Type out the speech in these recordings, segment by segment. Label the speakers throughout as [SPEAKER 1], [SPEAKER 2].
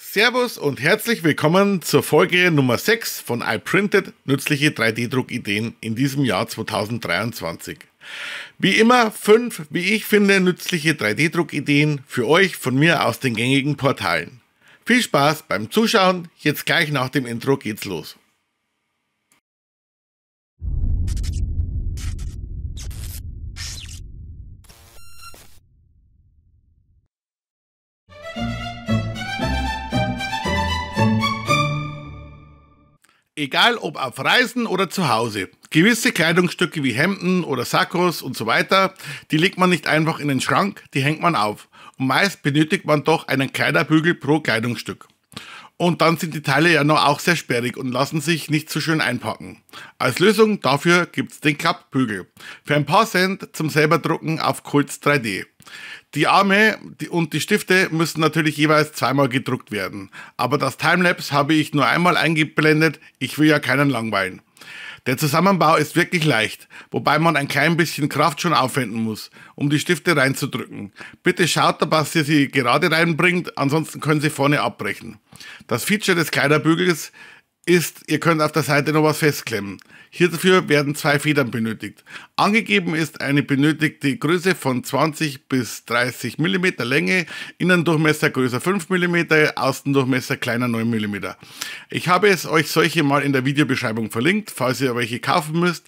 [SPEAKER 1] Servus und herzlich willkommen zur Folge Nummer 6 von iPrinted nützliche 3D-Druckideen in diesem Jahr 2023. Wie immer fünf, wie ich finde, nützliche 3D-Druckideen für euch von mir aus den gängigen Portalen. Viel Spaß beim Zuschauen, jetzt gleich nach dem Intro geht's los. Egal ob auf Reisen oder zu Hause. Gewisse Kleidungsstücke wie Hemden oder Sakkos und so weiter, die legt man nicht einfach in den Schrank, die hängt man auf. Und meist benötigt man doch einen Kleiderbügel pro Kleidungsstück. Und dann sind die Teile ja noch auch sehr sperrig und lassen sich nicht so schön einpacken. Als Lösung dafür gibt's den Klappbügel. Für ein paar Cent zum selber drucken auf Kulz 3D. Die Arme und die Stifte müssen natürlich jeweils zweimal gedruckt werden. Aber das Timelapse habe ich nur einmal eingeblendet. Ich will ja keinen langweilen. Der Zusammenbau ist wirklich leicht, wobei man ein klein bisschen Kraft schon aufwenden muss, um die Stifte reinzudrücken. Bitte schaut, dass ihr sie gerade reinbringt, ansonsten können sie vorne abbrechen. Das Feature des Kleiderbügels ist, ihr könnt auf der Seite noch was festklemmen. Hierfür werden zwei Federn benötigt. Angegeben ist eine benötigte Größe von 20 bis 30 mm Länge, Innendurchmesser größer 5 mm, Außendurchmesser kleiner 9 mm. Ich habe es euch solche mal in der Videobeschreibung verlinkt, falls ihr welche kaufen müsst.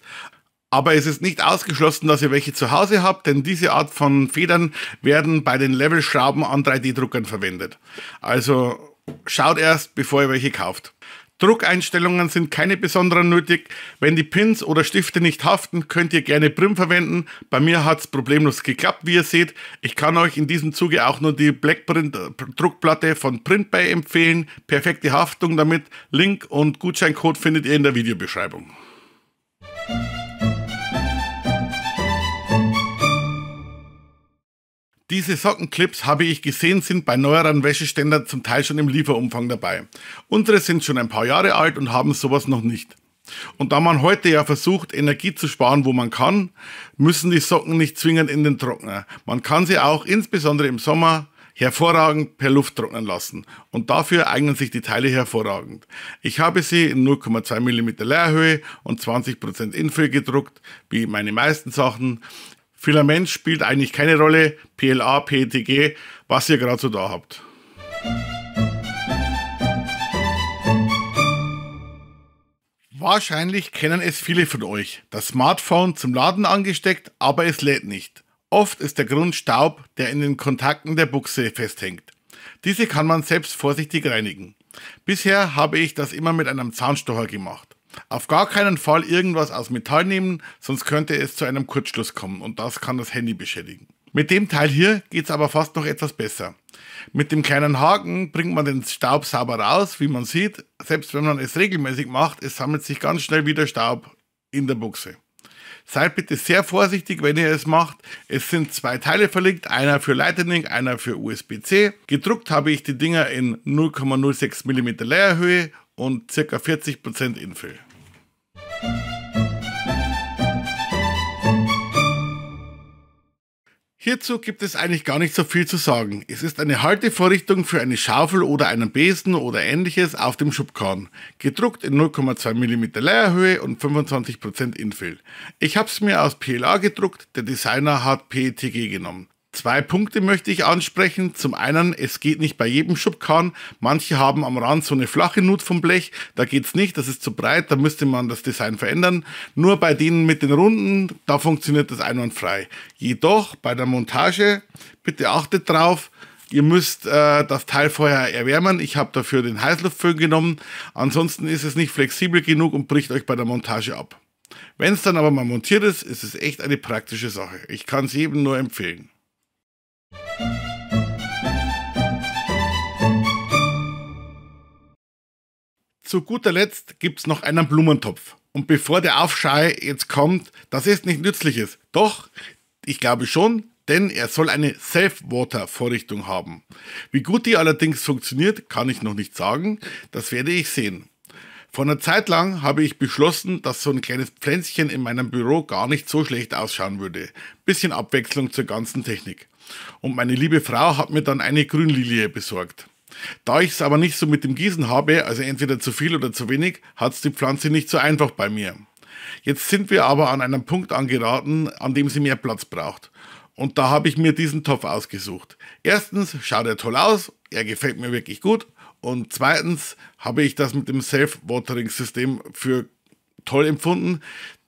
[SPEAKER 1] Aber es ist nicht ausgeschlossen, dass ihr welche zu Hause habt, denn diese Art von Federn werden bei den Levelschrauben an 3D-Druckern verwendet. Also schaut erst, bevor ihr welche kauft. Druckeinstellungen sind keine besonderen nötig. Wenn die Pins oder Stifte nicht haften, könnt ihr gerne Brim verwenden. Bei mir hat es problemlos geklappt, wie ihr seht. Ich kann euch in diesem Zuge auch nur die Blackprint äh, Druckplatte von Printbay empfehlen. Perfekte Haftung damit. Link und Gutscheincode findet ihr in der Videobeschreibung. Diese Sockenclips habe ich gesehen, sind bei neueren Wäscheständern zum Teil schon im Lieferumfang dabei. Unsere sind schon ein paar Jahre alt und haben sowas noch nicht. Und da man heute ja versucht, Energie zu sparen, wo man kann, müssen die Socken nicht zwingend in den Trockner. Man kann sie auch insbesondere im Sommer hervorragend per Luft trocknen lassen. Und dafür eignen sich die Teile hervorragend. Ich habe sie in 0,2 mm Leerhöhe und 20% Infill gedruckt, wie meine meisten Sachen. Filament spielt eigentlich keine Rolle, PLA, PETG, was ihr gerade so da habt. Wahrscheinlich kennen es viele von euch. Das Smartphone zum Laden angesteckt, aber es lädt nicht. Oft ist der Grund Staub, der in den Kontakten der Buchse festhängt. Diese kann man selbst vorsichtig reinigen. Bisher habe ich das immer mit einem Zahnstocher gemacht. Auf gar keinen Fall irgendwas aus Metall nehmen, sonst könnte es zu einem Kurzschluss kommen und das kann das Handy beschädigen. Mit dem Teil hier geht's aber fast noch etwas besser. Mit dem kleinen Haken bringt man den Staub sauber raus, wie man sieht. Selbst wenn man es regelmäßig macht, es sammelt sich ganz schnell wieder Staub in der Buchse. Seid bitte sehr vorsichtig, wenn ihr es macht. Es sind zwei Teile verlinkt, einer für Lightning, einer für USB-C. Gedruckt habe ich die Dinger in 0,06 mm Leerhöhe und ca. 40% Infill. Hierzu gibt es eigentlich gar nicht so viel zu sagen. Es ist eine Haltevorrichtung für eine Schaufel oder einen Besen oder ähnliches auf dem Schubkarren. Gedruckt in 0,2 mm Leerhöhe und 25% Infill. Ich habe es mir aus PLA gedruckt, der Designer hat PETG genommen. Zwei Punkte möchte ich ansprechen. Zum einen, es geht nicht bei jedem Schubkarren. Manche haben am Rand so eine flache Nut vom Blech. Da geht's nicht, das ist zu breit, da müsste man das Design verändern. Nur bei denen mit den Runden, da funktioniert das einwandfrei. Jedoch bei der Montage, bitte achtet drauf, Ihr müsst äh, das Teil vorher erwärmen. Ich habe dafür den Heißluftföhn genommen. Ansonsten ist es nicht flexibel genug und bricht euch bei der Montage ab. Wenn es dann aber mal montiert ist, ist es echt eine praktische Sache. Ich kann es jedem nur empfehlen. Zu guter Letzt gibt es noch einen Blumentopf. Und bevor der Aufschrei jetzt kommt, das ist nicht nützliches. Doch, ich glaube schon, denn er soll eine Self-Water-Vorrichtung haben. Wie gut die allerdings funktioniert, kann ich noch nicht sagen, das werde ich sehen. Vor einer Zeit lang habe ich beschlossen, dass so ein kleines Pflänzchen in meinem Büro gar nicht so schlecht ausschauen würde. Bisschen Abwechslung zur ganzen Technik. Und meine liebe Frau hat mir dann eine Grünlilie besorgt. Da ich es aber nicht so mit dem Gießen habe, also entweder zu viel oder zu wenig, hat es die Pflanze nicht so einfach bei mir. Jetzt sind wir aber an einem Punkt angeraten, an dem sie mehr Platz braucht. Und da habe ich mir diesen Topf ausgesucht. Erstens schaut er toll aus, er gefällt mir wirklich gut und zweitens habe ich das mit dem Self-Watering-System für toll empfunden,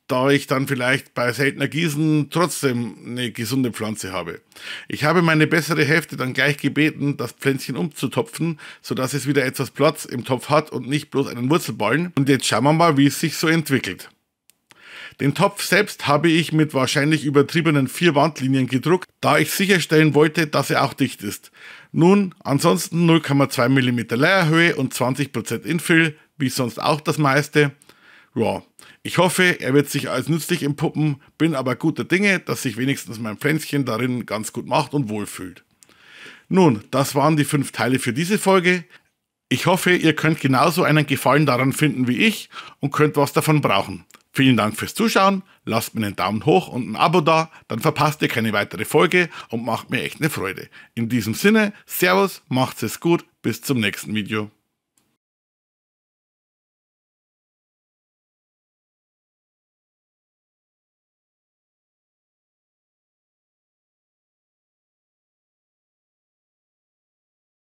[SPEAKER 1] da ich dann vielleicht bei seltener Gießen trotzdem eine gesunde Pflanze habe. Ich habe meine bessere Hälfte dann gleich gebeten, das Pflänzchen umzutopfen, sodass es wieder etwas Platz im Topf hat und nicht bloß einen Wurzelballen. Und jetzt schauen wir mal, wie es sich so entwickelt. Den Topf selbst habe ich mit wahrscheinlich übertriebenen vier Wandlinien gedruckt, da ich sicherstellen wollte, dass er auch dicht ist. Nun, ansonsten 0,2 mm Leerhöhe und 20% Infill, wie sonst auch das meiste. Ja, ich hoffe, er wird sich als nützlich empuppen, bin aber guter Dinge, dass sich wenigstens mein Pflänzchen darin ganz gut macht und wohlfühlt. Nun, das waren die fünf Teile für diese Folge. Ich hoffe, ihr könnt genauso einen Gefallen daran finden wie ich und könnt was davon brauchen. Vielen Dank fürs Zuschauen, lasst mir einen Daumen hoch und ein Abo da, dann verpasst ihr keine weitere Folge und macht mir echt eine Freude. In diesem Sinne, Servus, macht's es gut, bis zum nächsten Video.